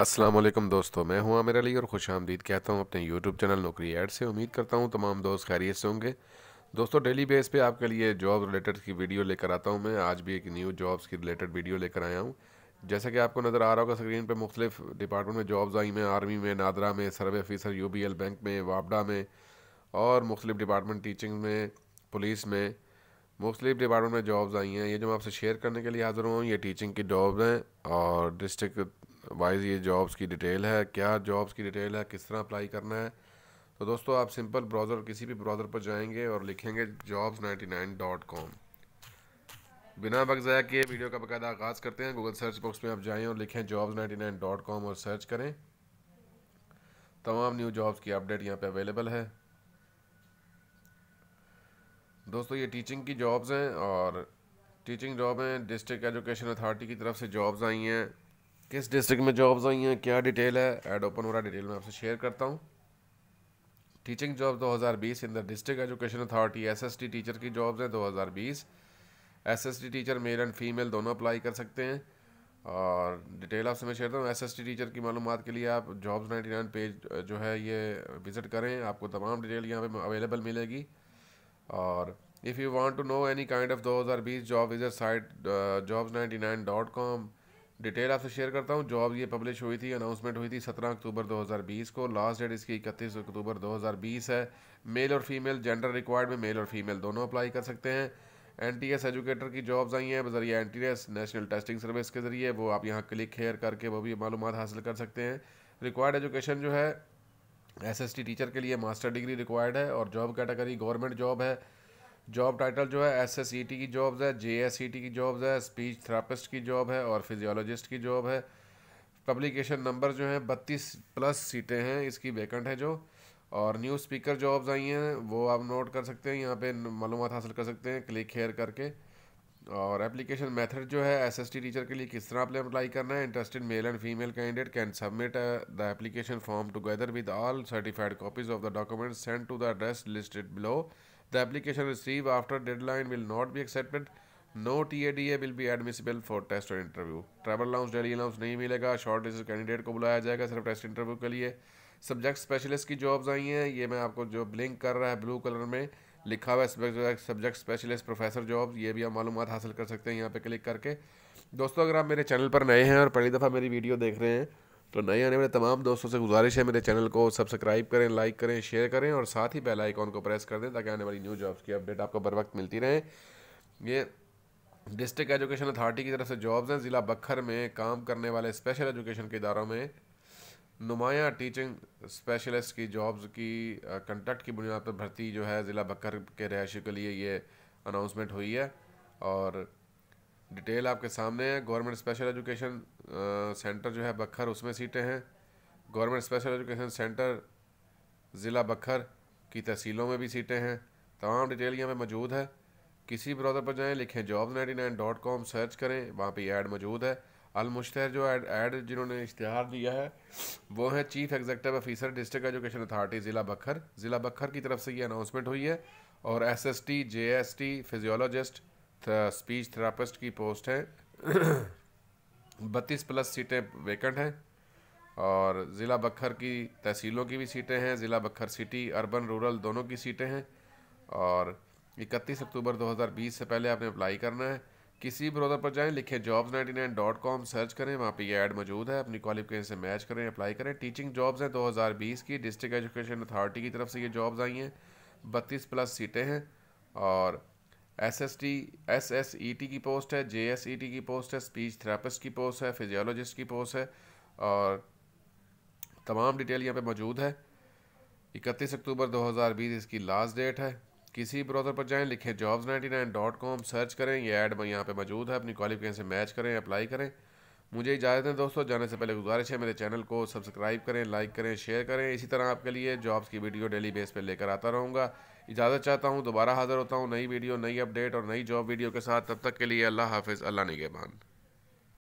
असलम दोस्तों मैं हूं आमिर अली और खुश आमदीद कहता हूं अपने यूट्यूब चैनल नौकरी ऐड से उम्मीद करता हूं तमाम दोस्त खैरियत से होंगे दोस्तों डेली बेस पे आपके लिए जॉब रिलेटेड की वीडियो लेकर आता हूं मैं आज भी एक न्यू जॉब्स की रिलेटेड वीडियो लेकर आया हूँ जैसा कि आपको नज़र आ रहा होगा स्क्रीन पर मुख्तलिफ डिपार्टमेंट में जॉब्स आई हैं आर्मी में नादरा में survey officer U B L bank में वापडा में और मुख्तलिफ डिपार्टमेंट टीचिंग में पुलिस में मुख्तलिफ डिपार्टमेंट में जॉब्स आई हैं ये जो मैं आपसे शेयर करने के लिए हाज़िर हुआ हूँ ये टीचिंग की जॉब हैं और डिस्ट्रिक्ट वाइज ये जॉब्स की डिटेल है क्या जॉब्स की डिटेल है किस तरह अप्लाई करना है तो दोस्तों आप सिंपल ब्राउज़र किसी भी ब्राउज़र पर जाएंगे और लिखेंगे jobs ninety nine dot com बिना वक्त ज़ाया किए वीडियो का बकायदा आगाज़ करते हैं गूगल सर्च बॉक्स में आप जाएँ और लिखें jobs ninety nine dot com और सर्च करें तमाम न्यू जॉब्स की अपडेट यहाँ पर अवेलेबल है दोस्तों ये टीचिंग की जॉब्स हैं और टीचिंग जॉब हैं डिस्ट्रिक्ट एजुकेशन अथॉरिटी की तरफ से जॉब्स आई हैं किस डिस्ट्रिक्ट में जॉब्स आई हैं क्या डिटेल है एड ओपन हो रहा डिटेल में आपसे शेयर करता हूँ teaching job 2020 in the district education authority SST teacher की जॉब्स हैं 2020 SST teacher male and female दोनों अप्लाई कर सकते हैं और डिटेल आपसे मैं शेयर करता हूँ एस टीचर की मालूम के लिए आप जॉब्स नाइन्टी पेज जो है ये विज़िट करें आपको तमाम डिटेल यहाँ पर अवेलेबल मिलेगी और if you want to know any kind of 2020 job visit site jobs ninety nine dot com detail आपसे शेयर करता हूँ जॉब ये पब्लिश हुई थी अनाउंसमेंट हुई थी 17 अक्टूबर 2020 को लास्ट डेट इसकी 31 अक्टूबर 2020 है मेल और फीमेल जेंडर रिक्वायर्ड में मेल और फीमेल दोनों अप्लाई कर सकते हैं एन टी एस एजुकेटर की जॉब्स आई हैं बजरिया N T S national testing service के ज़रिए वो आप यहाँ क्लिक हेयर करके वो भी मालूम हासिल कर सकते हैं रिक्वायर्ड एजुकेशन जो है एस एस टी टीचर के लिए मास्टर डिग्री रिक्वायर्ड है और जॉब कैटेगरी गवर्नमेंट जॉब है जॉब टाइटल जो है एस एस ई टी की जॉब्स है जे एस ई टी की जॉब्स है स्पीच थेरापिस्ट की जॉब है और फिजियोलॉजिस्ट की जॉब है पब्लिकेशन नंबर जो हैं बत्तीस प्लस सीटें हैं इसकी वैकेंट है जो और न्यूज़ स्पीकर जॉब्स आई हैं वो आप नोट कर सकते हैं यहाँ पे मालूम हासिल कर सकते हैं क्लिक हेयर करके और एप्लीकेशन मेथड जो है एसएसटी टीचर के लिए किस तरह आपने अप्लाई करना है interested male and female candidate can submit the application form together with all certified copies of the documents send to the address listed below application receive after deadline will not be accepted no T A D A will be admissible for test और interview travel allowance daily allowance नहीं मिलेगा short list candidate को बुलाया जाएगा सिर्फ test interview के लिए subject specialist की जॉब्स आई हैं ये मैं आपको जो ब्लिंक कर रहा है ब्लू कलर में लिखा हुआ है सब्जेक्ट स्पेशलिस्ट प्रोफेसर जॉब ये भी आप मालूम हासिल कर सकते हैं यहाँ पर क्लिक करके दोस्तों अगर आप मेरे चैनल पर नए हैं और पहली दफ़ा मेरी वीडियो देख रहे हैं तो नए आने वाले तमाम दोस्तों से गुजारिश है मेरे चैनल को सब्सक्राइब करें लाइक करें शेयर करें और साथ ही बेल आइकॉन को प्रेस कर दें ताकि आने वाली न्यू जॉब्स की अपडेट आपको बर वक्त मिलती रहे ये डिस्ट्रिक्ट एजुकेशन अथॉरिटी की तरफ से जॉब्स हैं ज़िला बखर में काम करने वाले स्पेशल एजुकेशन के इदारों में नुमाया टीचिंग स्पेशलिस्ट की जॉब्स की कंटेक्ट की बुनियाद पर भर्ती जो है ज़िला बकर के रहायशी के लिए ये अनाउंसमेंट हुई है और डिटेल आपके सामने है गवर्नमेंट स्पेशल एजुकेशन सेंटर जो है बखर उसमें सीटें हैं गवर्नमेंट स्पेशल एजुकेशन सेंटर ज़िला बखर की तहसीलों में भी सीटें हैं तमाम डिटेल यहाँ पर मौजूद है किसी ब्राउज़र पर जाएँ लिखें job ninety nine dot com search करें वहाँ पर ऐड मौजूद है अलमुश्तर जो ऐड एड जिन्होंने इश्तहार दिया है वो है chief executive officer district education authority ज़िला बखर ज़िला बखर की तरफ से ये अनाउंसमेंट हुई है और S S T J S T physiologist speech therapist की पोस्ट है बत्तीस प्लस सीटें वेकेंट हैं और ज़िला बखर की तहसीलों की भी सीटें हैं ज़िला बखर सिटी अर्बन रूरल दोनों की सीटें हैं और 31 अक्टूबर 2020 से पहले आपने अप्लाई करना है किसी ब्राउज़र पर जाएं लिखें jobs ninety nine dot com search करें वहाँ पे ये ऐड मौजूद है अपनी क्वालिफिकेशन से मैच करें अप्लाई करें टीचिंग जॉब्स हैं 2020 की डिस्ट्रिक्ट एजुकेशन अथॉरिटी की तरफ से ये जॉब्स आई हैं बत्तीस प्लस सीटें हैं और S S T S S E T की पोस्ट है जे एस ई टी की पोस्ट है स्पीच थेरापिस्ट की पोस्ट है फिजियोलॉजिस्ट की पोस्ट है और तमाम डिटेल यहाँ पे मौजूद है इकतीस अक्टूबर 2020 इसकी लास्ट डेट है किसी ब्राउज़र पर जाएं लिखें jobs99.com सर्च करें ये ऐड यहाँ पे मौजूद है अपनी क्वालिफिकेशन से मैच करें अप्लाई करें मुझे इजाज़त है दोस्तों जाने से पहले गुजारिश है मेरे चैनल को सब्सक्राइब करें लाइक करें शेयर करें इसी तरह आपके लिए जॉब्स की वीडियो डेली बेस पर लेकर आता रहूँगा इजाज़त चाहता हूँ दोबारा हाज़िर होता हूँ नई वीडियो नई अपडेट और नई जॉब वीडियो के साथ तब तक के लिए अल्लाह हाफिज़ अल्लाह निगेबान